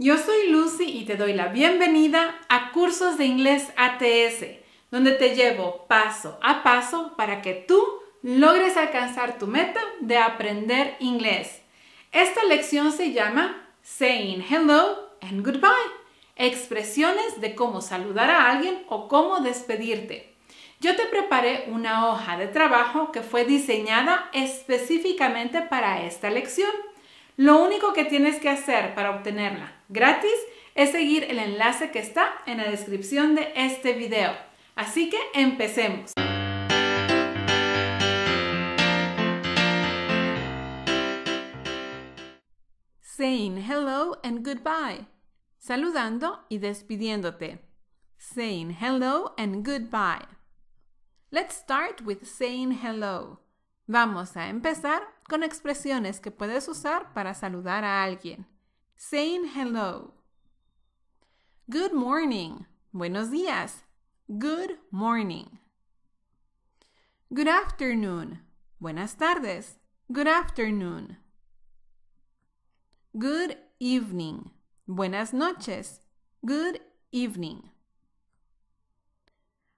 Yo soy Lucy y te doy la bienvenida a Cursos de Inglés ATS, donde te llevo paso a paso para que tú logres alcanzar tu meta de aprender inglés. Esta lección se llama Saying Hello and Goodbye, expresiones de cómo saludar a alguien o cómo despedirte. Yo te preparé una hoja de trabajo que fue diseñada específicamente para esta lección. Lo único que tienes que hacer para obtenerla gratis es seguir el enlace que está en la descripción de este video. Así que empecemos. Saying hello and goodbye. Saludando y despidiéndote. Saying hello and goodbye. Let's start with saying hello. Vamos a empezar con expresiones que puedes usar para saludar a alguien. saying hello. Good morning. Buenos dias. Good morning. Good afternoon. Buenas tardes. Good afternoon. Good evening. Buenas noches. Good evening.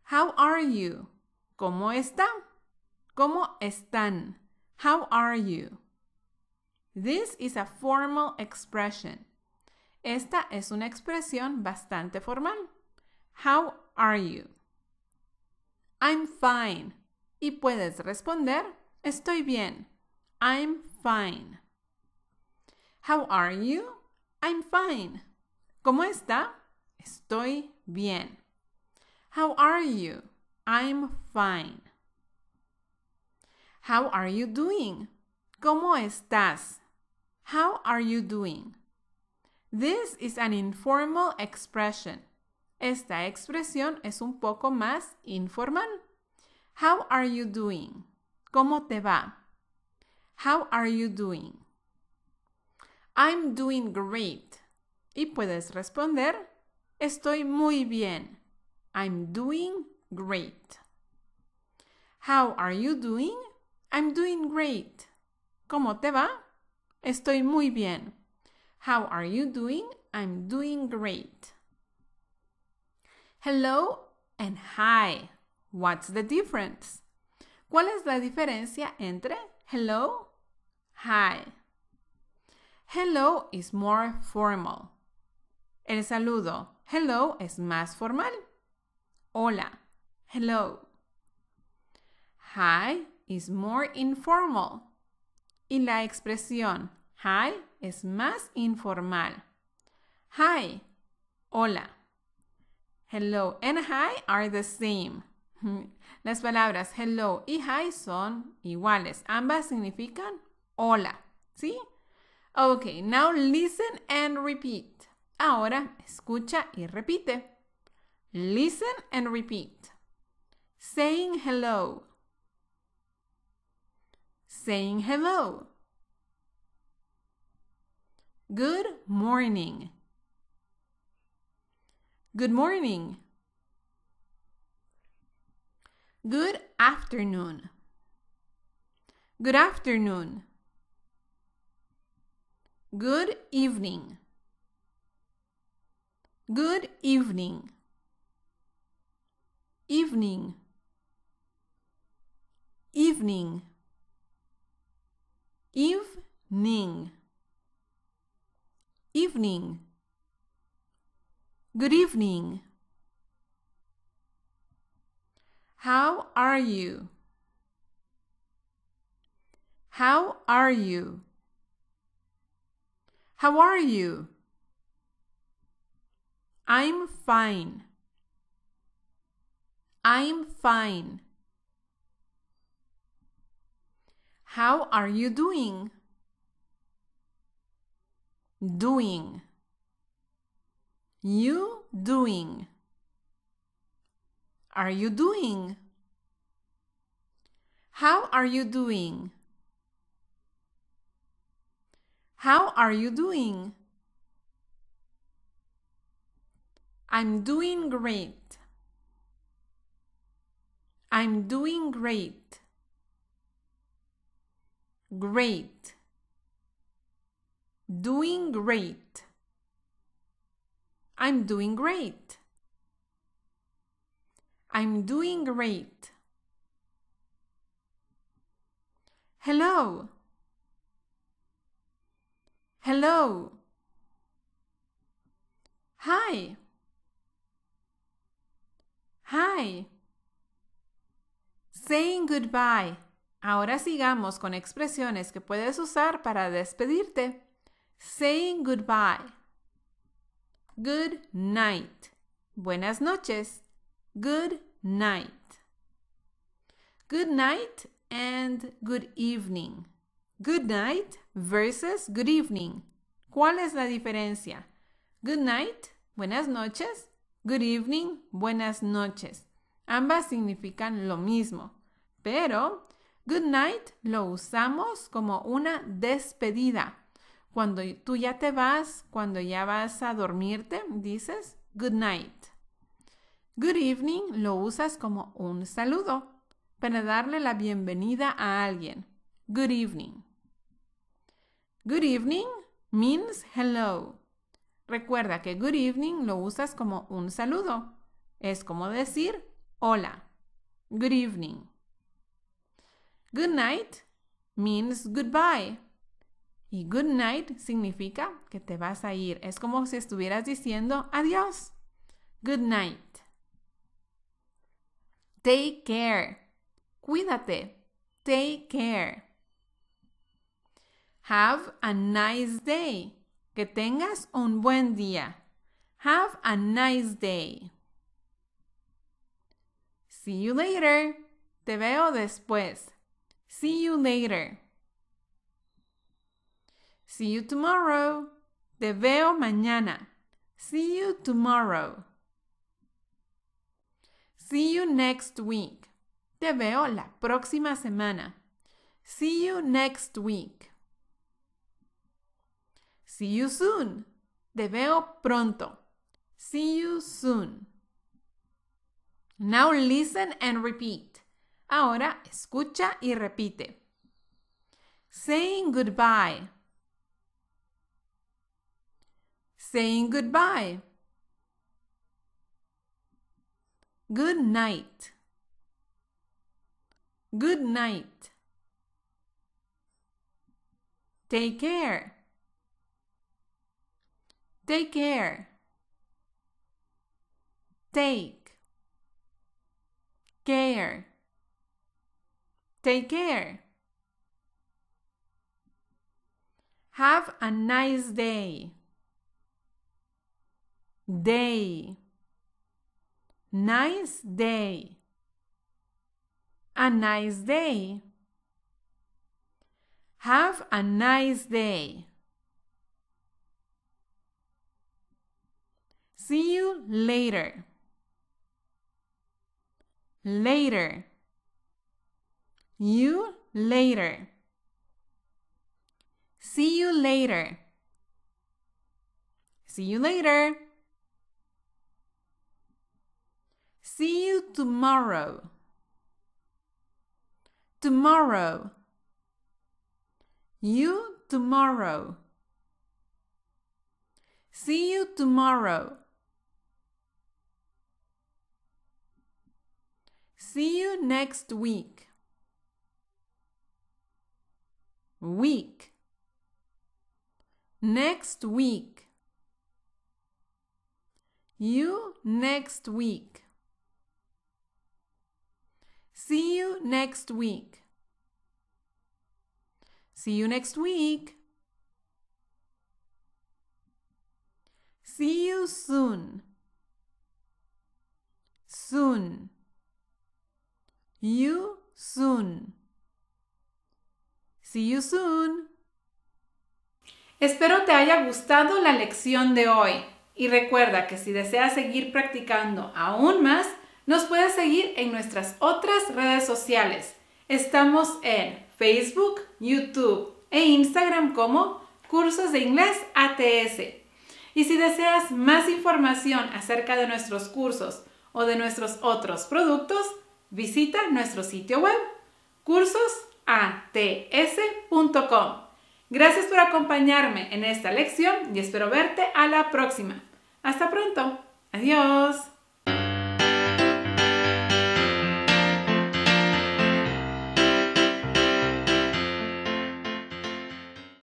How are you? ¿Cómo está? ¿Cómo están? How are you? This is a formal expression. Esta es una expresión bastante formal. How are you? I'm fine. Y puedes responder, estoy bien. I'm fine. How are you? I'm fine. ¿Cómo está? Estoy bien. How are you? I'm fine. How are you doing? ¿Cómo estás? How are you doing? This is an informal expression. Esta expresión es un poco más informal. How are you doing? ¿Cómo te va? How are you doing? I'm doing great. Y puedes responder, estoy muy bien. I'm doing great. How are you doing? I'm doing great. ¿Cómo te va? Estoy muy bien. How are you doing? I'm doing great. Hello and hi. What's the difference? ¿Cuál es la diferencia entre hello, hi? Hello is more formal. El saludo hello es más formal. Hola, hello. Hi is more informal y la expresión hi es más informal. Hi, hola. Hello and hi are the same. Las palabras hello y hi son iguales. Ambas significan hola, ¿sí? Ok, now listen and repeat. Ahora escucha y repite. Listen and repeat. Saying hello. saying hello. Good morning. Good morning. Good afternoon. Good afternoon. Good evening. Good evening. Evening. Evening evening evening good evening how are you how are you how are you i'm fine i'm fine How are you doing? Doing. You doing. Are you doing? How are you doing? How are you doing? I'm doing great. I'm doing great great doing great I'm doing great I'm doing great Hello Hello Hi Hi Saying goodbye Ahora sigamos con expresiones que puedes usar para despedirte. Saying goodbye. Good night. Buenas noches. Good night. Good night and good evening. Good night versus good evening. ¿Cuál es la diferencia? Good night, buenas noches. Good evening, buenas noches. Ambas significan lo mismo, pero Good night lo usamos como una despedida. Cuando tú ya te vas, cuando ya vas a dormirte, dices good night. Good evening lo usas como un saludo para darle la bienvenida a alguien. Good evening. Good evening means hello. Recuerda que good evening lo usas como un saludo. Es como decir hola. Good evening. Good night means goodbye. Y good night significa que te vas a ir. Es como si estuvieras diciendo adiós. Good night. Take care. Cuídate. Take care. Have a nice day. Que tengas un buen día. Have a nice day. See you later. Te veo después. See you later. See you tomorrow. Te veo mañana. See you tomorrow. See you next week. Te veo la próxima semana. See you next week. See you soon. Te veo pronto. See you soon. Now listen and repeat. Ahora escucha y repite. Saying goodbye. Saying goodbye. Good night. Good night. Take care. Take care. Take care. Take care. Have a nice day. Day. Nice day. A nice day. Have a nice day. See you later. Later you later. See you later. See you later. See you tomorrow. Tomorrow. You tomorrow. See you tomorrow. See you next week. week next week you next week see you next week see you next week see you soon soon you soon See you soon. Espero te haya gustado la lección de hoy y recuerda que si deseas seguir practicando aún más, nos puedes seguir en nuestras otras redes sociales. Estamos en Facebook, YouTube e Instagram como Cursos de Inglés ATS. Y si deseas más información acerca de nuestros cursos o de nuestros otros productos, visita nuestro sitio web Cursos ats.com. Gracias por acompañarme en esta lección y espero verte a la próxima. Hasta pronto. Adiós.